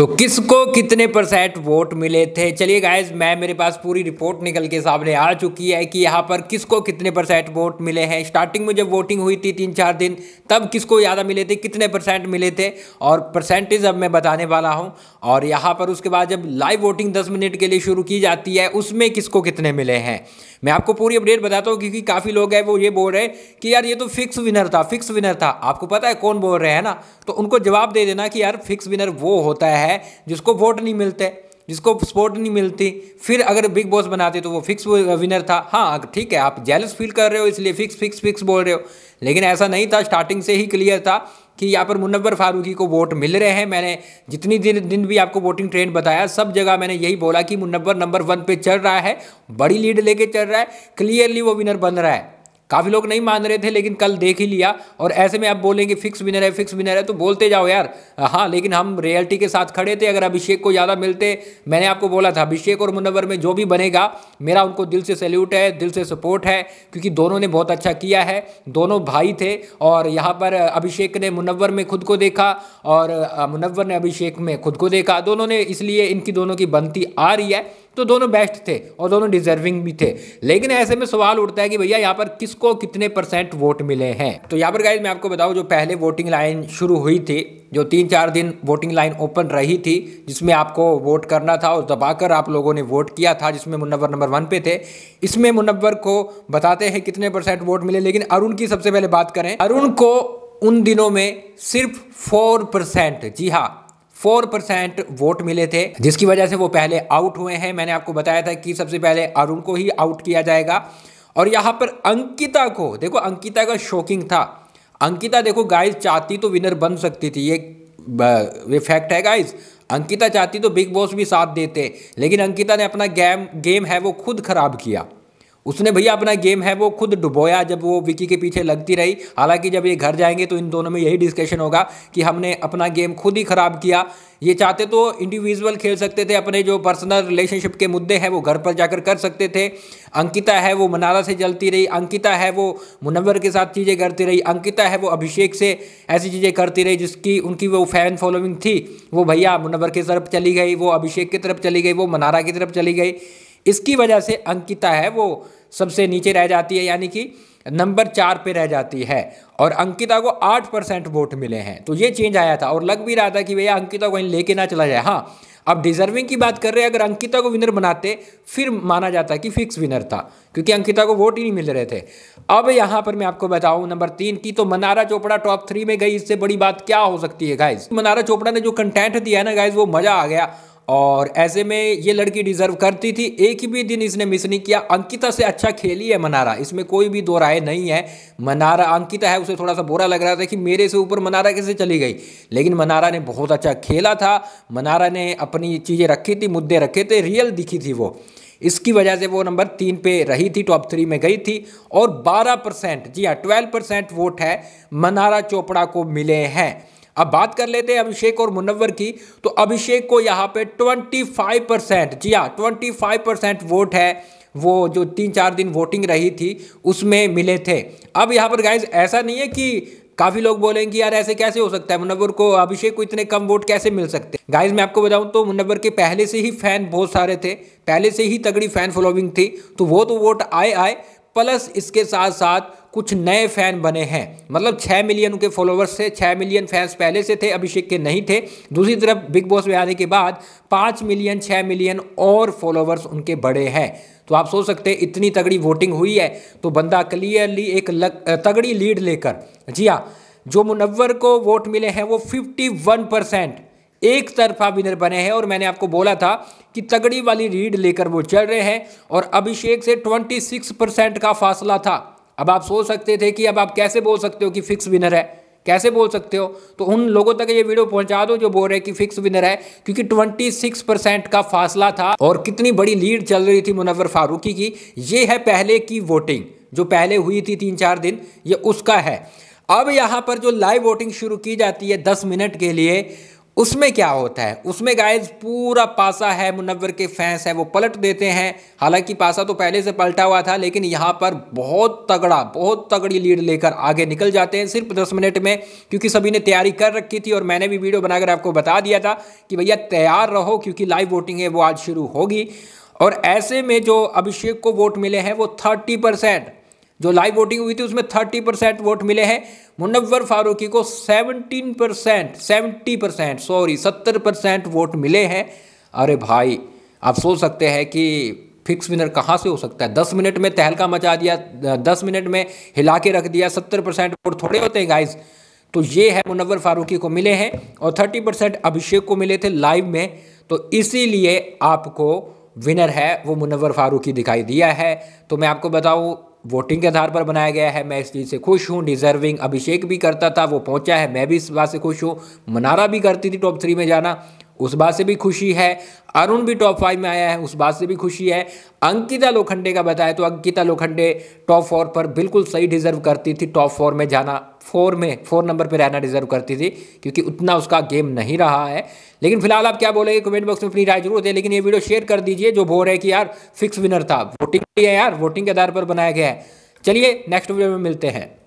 तो किसको कितने परसेंट वोट मिले थे चलिए गाइज मैं मेरे पास पूरी रिपोर्ट निकल के सामने आ चुकी है कि यहाँ पर किसको कितने परसेंट वोट मिले हैं स्टार्टिंग में जब वोटिंग हुई थी तीन चार दिन तब किसको ज़्यादा मिले थे कितने परसेंट मिले थे और परसेंटेज अब मैं बताने वाला हूँ और यहाँ पर उसके बाद जब लाइव वोटिंग दस मिनट के लिए शुरू की जाती है उसमें किसको कितने मिले हैं मैं आपको पूरी अपडेट बताता हूँ क्योंकि काफ़ी लोग हैं वो ये बोल रहे हैं कि यार ये तो फिक्स विनर था फिक्स विनर था आपको पता है कौन बोल रहे हैं ना तो उनको जवाब दे देना कि यार फिक्स विनर वो होता है है जिसको वोट नहीं मिलते जिसको सपोर्ट नहीं मिलती फिर अगर बिग बॉस बनाते तो वो फिक्स विनर था हाँ ठीक है आप जेलस फील कर रहे हो इसलिए फिक्स फिक्स फिक्स बोल रहे हो लेकिन ऐसा नहीं था स्टार्टिंग से ही क्लियर था कि यहाँ पर मुनव्वर फारूकी को वोट मिल रहे हैं मैंने जितनी दिन दिन भी आपको वोटिंग ट्रेंड बताया सब जगह मैंने यही बोला कि मुनव्वर नंबर वन पे चल रहा है बड़ी लीड लेके चल रहा है क्लियरली वो विनर बन रहा है काफ़ी लोग नहीं मान रहे थे लेकिन कल देख ही लिया और ऐसे में आप बोलेंगे फिक्स विनर है फिक्स विनर है तो बोलते जाओ यार हाँ लेकिन हम रियलिटी के साथ खड़े थे अगर अभिषेक को ज़्यादा मिलते मैंने आपको बोला था अभिषेक और मुनवर में जो भी बनेगा मेरा उनको दिल से सैल्यूट है दिल से सपोर्ट है क्योंकि दोनों ने बहुत अच्छा किया है दोनों भाई थे और यहाँ पर अभिषेक ने मुनवर में खुद को देखा और मुनवर ने अभिषेक में खुद को देखा दोनों ने इसलिए इनकी दोनों की बनती आ रही है तो दोनों बेस्ट थे और दोनों डिजर्विंग भी थे लेकिन ऐसे में सवाल उठता है कि भैया यहाँ पर किसको कितने परसेंट वोट मिले हैं तो यहाँ पर गाइज मैं आपको बताऊँ जो पहले वोटिंग लाइन शुरू हुई थी जो तीन चार दिन वोटिंग लाइन ओपन रही थी जिसमें आपको वोट करना था और दबाकर आप लोगों ने वोट किया था जिसमें मुनवर नंबर वन पे थे इसमें मुनवर को बताते हैं कितने परसेंट वोट मिले लेकिन अरुण की सबसे पहले बात करें अरुण को उन दिनों में सिर्फ फोर परसेंट जी हाँ फोर परसेंट वोट मिले थे जिसकी वजह से वो पहले आउट हुए हैं मैंने आपको बताया था कि सबसे पहले अरुण को ही आउट किया जाएगा और यहाँ पर अंकिता को देखो अंकिता का शॉकिंग था अंकिता देखो गाइस चाहती तो विनर बन सकती थी ये ये फैक्ट है गाइस अंकिता चाहती तो बिग बॉस भी साथ देते लेकिन अंकिता ने अपना गेम गेम है वो खुद खराब किया उसने भैया अपना गेम है वो खुद डुबोया जब वो विकी के पीछे लगती रही हालांकि जब ये घर जाएंगे तो इन दोनों में यही डिस्कशन होगा कि हमने अपना गेम खुद ही खराब किया ये चाहते तो इंडिविजुअल खेल सकते थे अपने जो पर्सनल रिलेशनशिप के मुद्दे हैं वो घर पर जाकर कर सकते थे अंकिता है वो मनाला से जलती रही अंकिता है वो मुनवर के साथ चीज़ें करती रही अंकिता है वो अभिषेक से ऐसी चीज़ें करती रही जिसकी उनकी वो फैन फॉलोइंग थी वो भैया मुनवर की तरफ चली गई वो अभिषेक की तरफ चली गई वो मनारा की तरफ चली गई इसकी वजह से अंकिता है वो सबसे नीचे रह जाती है यानी कि नंबर चार पे रह जाती है और अंकिता को आठ परसेंट वोट मिले हैं तो ये चेंज आया था और लग भी रहा था कि भैया अंकिता को कहीं लेके ना चला जाए हाँ अब डिजर्विंग की बात कर रहे हैं अगर अंकिता को विनर बनाते फिर माना जाता कि फिक्स विनर था क्योंकि अंकिता को वोट ही नहीं मिल रहे थे अब यहाँ पर मैं आपको बताऊँ नंबर तीन की तो मनारा चोपड़ा टॉप थ्री में गई इससे बड़ी बात क्या हो सकती है गाइज मनारा चोपड़ा ने जो कंटेंट दिया ना गाइज वो मजा आ गया और ऐसे में ये लड़की डिजर्व करती थी एक ही भी दिन इसने मिस नहीं किया अंकिता से अच्छा खेली है मनारा इसमें कोई भी दो राय नहीं है मनारा अंकिता है उसे थोड़ा सा बुरा लग रहा था कि मेरे से ऊपर मनारा कैसे चली गई लेकिन मनारा ने बहुत अच्छा खेला था मनारा ने अपनी चीज़ें रखी थी मुद्दे रखे थे रियल दिखी थी वो इसकी वजह से वो नंबर तीन पे रही थी टॉप थ्री में गई थी और 12 परसेंट जी हाँ 12 परसेंट वोट है मनारा चोपड़ा को मिले हैं अब बात कर लेते हैं अभिषेक और मुनव्वर की तो अभिषेक को यहाँ पे 25 परसेंट जी हाँ ट्वेंटी परसेंट वोट है वो जो तीन चार दिन वोटिंग रही थी उसमें मिले थे अब यहाँ पर गाइज ऐसा नहीं है कि काफ़ी लोग बोलेंगे यार ऐसे कैसे हो सकता है मुनव्वर को अभिषेक को इतने कम वोट कैसे मिल सकते हैं गाइज मैं आपको बताऊं तो मुनव्वर के पहले से ही फैन बहुत सारे थे पहले से ही तगड़ी फैन फॉलोइंग थी तो वो तो वोट आए आए प्लस इसके साथ साथ कुछ नए फैन बने हैं मतलब छः मिलियन उनके फॉलोवर्स थे छः मिलियन फैंस पहले से थे अभिषेक के नहीं थे दूसरी तरफ बिग बॉस में आने के बाद पाँच मिलियन छः मिलियन और फॉलोवर्स उनके बड़े हैं तो आप सोच सकते हैं इतनी तगड़ी वोटिंग हुई है तो बंदा क्लियरली एक लग, तगड़ी लीड लेकर जी हाँ जो मुनवर को वोट मिले हैं वो फिफ्टी वन परसेंट एक तरफा विनर बने हैं और मैंने आपको बोला था कि तगड़ी वाली रीड लेकर वो चल रहे हैं और अभिषेक से 26 परसेंट का फासला था अब आप सोच सकते थे कि अब आप कैसे बोल सकते हो कि फिक्स विनर है कैसे बोल सकते हो तो उन लोगों तक ये वीडियो पहुंचा दो जो बोल रहे हैं कि फिक्स विनर है क्योंकि 26 परसेंट का फासला था और कितनी बड़ी लीड चल रही थी मुनवर फारूकी की ये है पहले की वोटिंग जो पहले हुई थी तीन चार दिन ये उसका है अब यहाँ पर जो लाइव वोटिंग शुरू की जाती है दस मिनट के लिए उसमें क्या होता है उसमें गायज पूरा पासा है मुनवर के फैंस है वो पलट देते हैं हालांकि पासा तो पहले से पलटा हुआ था लेकिन यहाँ पर बहुत तगड़ा बहुत तगड़ी लीड लेकर आगे निकल जाते हैं सिर्फ दस मिनट में क्योंकि सभी ने तैयारी कर रखी थी और मैंने भी वीडियो बनाकर आपको बता दिया था कि भैया तैयार रहो क्योंकि लाइव वोटिंग है वो आज शुरू होगी और ऐसे में जो अभिषेक को वोट मिले हैं वो थर्टी परसेंट जो लाइव वोटिंग हुई थी उसमें थर्टी परसेंट वोट मिले हैं मुनव्वर फारूकी को seventeen percent seventy percent sorry सत्तर परसेंट वोट मिले हैं अरे भाई आप सोच सकते हैं कि फिक्स विनर कहाँ से हो सकता है दस मिनट में तहलका मचा दिया दस मिनट में हिला के रख दिया सत्तर परसेंट वोट थोड़े होते हैं गाइज तो ये है मुनव्वर फारूकी को मिले हैं और थर्टी परसेंट अभिषेक को मिले थे लाइव में तो इसीलिए आपको विनर है वो मुनव्वर फारूकी दिखाई दिया है तो मैं आपको बताऊं वोटिंग के आधार पर बनाया गया है मैं इस चीज़ से खुश हूँ डिजर्विंग अभिषेक भी करता था वो पहुँचा है मैं भी इस बात से खुश हूँ मनारा भी करती थी टॉप थ्री में जाना उस बात से भी खुशी है अरुण भी टॉप फाइव में आया है उस बात से भी खुशी है अंकिता लोखंडे का बताया तो अंकिता लोखंडे टॉप फोर पर बिल्कुल सही डिजर्व करती थी टॉप फोर में जाना फोर में फोर नंबर पर रहना डिजर्व करती थी क्योंकि उतना उसका गेम नहीं रहा है लेकिन फिलहाल आप क्या बोलेंगे कमेंट बॉक्स में अपनी राय जरूर दें लेकिन ये वीडियो शेयर कर दीजिए जो बोल रहे हैं कि यार फिक्स विनर था वोटिंग है यार वोटिंग के आधार पर बनाया गया है चलिए नेक्स्ट वीडियो में मिलते हैं